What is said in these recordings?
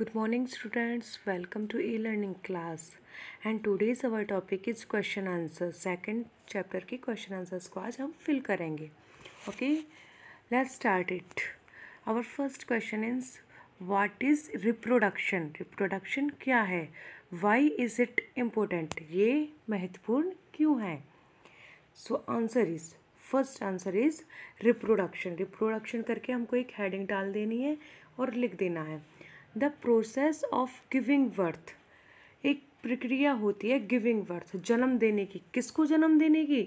good morning students welcome to e-learning class and today's our topic is question answer second chapter के question answers को आज हम fill करेंगे okay let's start it our first question is what is reproduction reproduction क्या है why is it important ये महत्वपूर्ण क्यों है so answer is first answer is reproduction reproduction करके हमको एक हेडिंग डाल देनी है और लिख देना है the process of giving birth एक प्रक्रिया होती है गिविंग बर्थ जन्म देने की किसको जन्म देने की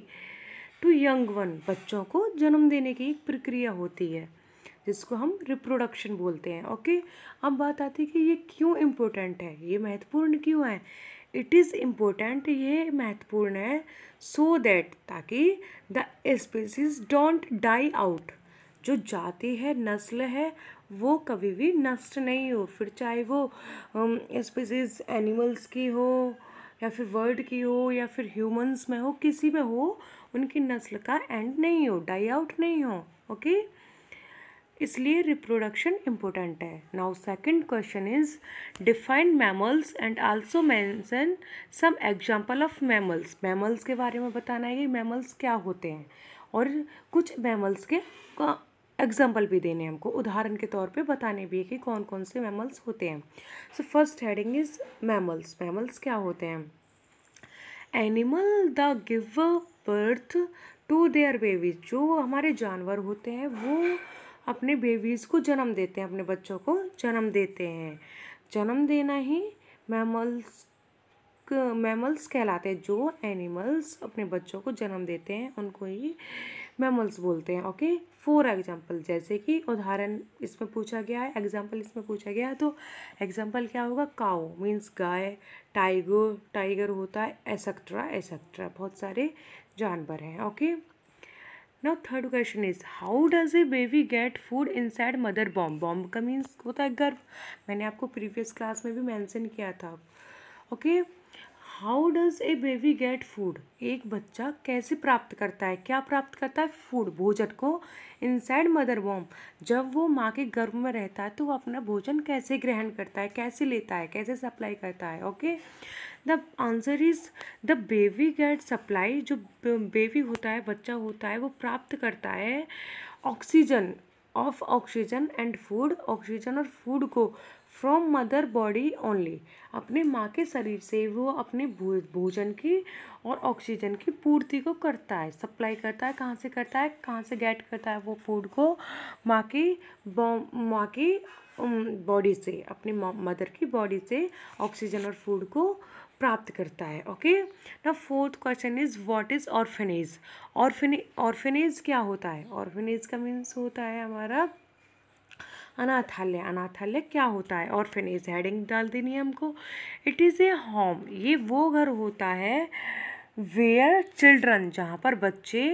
टू यंग वन बच्चों को जन्म देने की एक प्रक्रिया होती है जिसको हम रिप्रोडक्शन बोलते हैं ओके अब बात आती है कि ये क्यों इम्पोर्टेंट है ये महत्वपूर्ण क्यों है इट इज़ इम्पोर्टेंट ये महत्वपूर्ण है सो so दैट ताकि the species don't die out जो जाति है नस्ल है वो कभी भी नष्ट नहीं हो फिर चाहे वो स्पीसीज एनिमल्स की हो या फिर वर्ड की हो या फिर ह्यूमंस में हो किसी में हो उनकी नस्ल का एंड नहीं हो डाई आउट नहीं हो ओके इसलिए रिप्रोडक्शन इम्पोर्टेंट है now second question is define mammals and also mention some example of mammals mammals के बारे में बताना है कि मैमल्स क्या होते हैं और कुछ मैमल्स के एग्जाम्पल भी देने हैं हमको उदाहरण के तौर पे बताने भी है कि कौन कौन से मैमल्स होते हैं so first heading is mammals mammals क्या होते हैं animal the give birth to their babies जो हमारे जानवर होते हैं वो अपने बेबीज़ को जन्म देते हैं अपने बच्चों को जन्म देते हैं जन्म देना ही मैमल्स मैमल्स कहलाते हैं जो एनिमल्स अपने बच्चों को जन्म देते हैं उनको ही मैमल्स बोलते हैं ओके फॉर एग्जाम्पल जैसे कि उदाहरण इसमें पूछा गया है एग्जाम्पल इसमें पूछा गया है तो एग्जाम्पल क्या होगा काओ मीन्स गाय टाइगर टाइगर होता है एसेक्ट्रा एसेक्ट्रा बहुत सारे जानवर हैं okay now third question is how does a baby get food side mother womb womb का मीन्स होता है गर्भ मैंने आपको प्रीवियस क्लास में भी मैंसन किया था okay okay? How does a baby get food एक बच्चा कैसे प्राप्त करता है क्या प्राप्त करता है फूड भोजन को इनसाइड मदर वॉम जब वो माँ के गर्भ में रहता है तो वो अपना भोजन कैसे ग्रहण करता है कैसे लेता है कैसे सप्लाई करता है okay the answer is the baby get supply जो बेबी होता है बच्चा होता है वो प्राप्त करता है oxygen of oxygen and food oxygen और फूड को फ्रॉम मदर बॉडी ओनली अपने माँ के शरीर से वो अपने भोजन की और ऑक्सीजन की पूर्ति को करता है सप्लाई करता है कहाँ से करता है कहाँ से गेट करता है वो फूड को माँ की माँ की बॉडी से अपने मदर की बॉडी से ऑक्सीजन और फूड को प्राप्त करता है ओके ना fourth question is what is orphanage orphanage orphanage क्या होता है ऑर्फेनेज का मीन्स होता है हमारा अनाथालय अनाथालय क्या होता है ऑर्फेनेज हेडिंग डाल देनी है हमको इट इज़ ए होम ये वो घर होता है वेयर चिल्ड्रन जहाँ पर बच्चे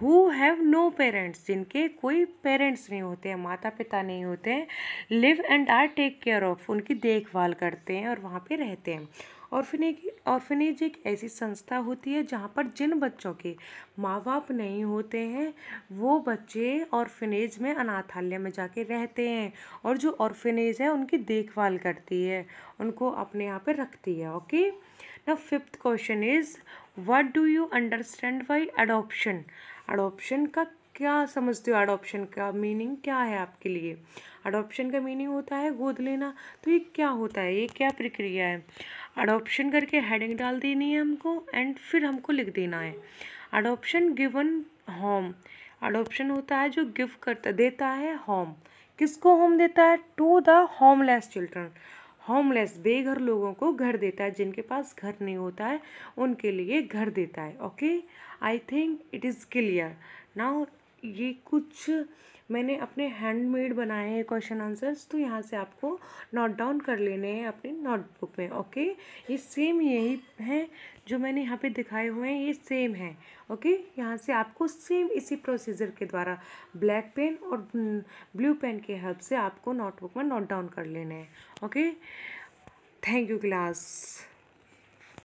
हु हैव नो पेरेंट्स जिनके कोई पेरेंट्स नहीं होते हैं माता पिता नहीं होते हैं live and are take care of उनकी देखभाल करते हैं और वहाँ पे रहते हैं ऑर्फिनेज ऑर्फिनेज एक ऐसी संस्था होती है जहाँ पर जिन बच्चों के माँ बाप नहीं होते हैं वो बच्चे ऑर्फिनेज में अनाथालय में जाके रहते हैं और जो ऑर्फिनेज है उनकी देखभाल करती है उनको अपने यहाँ पे रखती है ओके ना fifth question is what do you understand by adoption adoption का क्या समझते हो अडोप्शन का मीनिंग क्या है आपके लिए अडोप्शन का मीनिंग होता है गोद लेना तो ये क्या होता है ये क्या प्रक्रिया है अडोप्शन करके हेडिंग डाल देनी है हमको एंड फिर हमको लिख देना है अडोप्शन गिवन होम अडोप्शन होता है जो गिव करता देता है होम किसको होम देता है to the homeless children homeless बेघर लोगों को घर देता है जिनके पास घर नहीं होता है उनके लिए घर देता है okay I think it is clear now ये कुछ मैंने अपने हैंडमेड बनाए हैं क्वेश्चन आंसर्स तो यहाँ से आपको नोट डाउन कर लेने हैं अपने नोटबुक में ओके ये सेम यही हैं जो मैंने यहाँ पे दिखाए हुए हैं ये सेम है ओके यहाँ से आपको सेम इसी प्रोसीजर के द्वारा ब्लैक पेन और ब्लू पेन के हेल्प से आपको नोटबुक में नोट डाउन कर लेने हैं ओके थैंक यू क्लास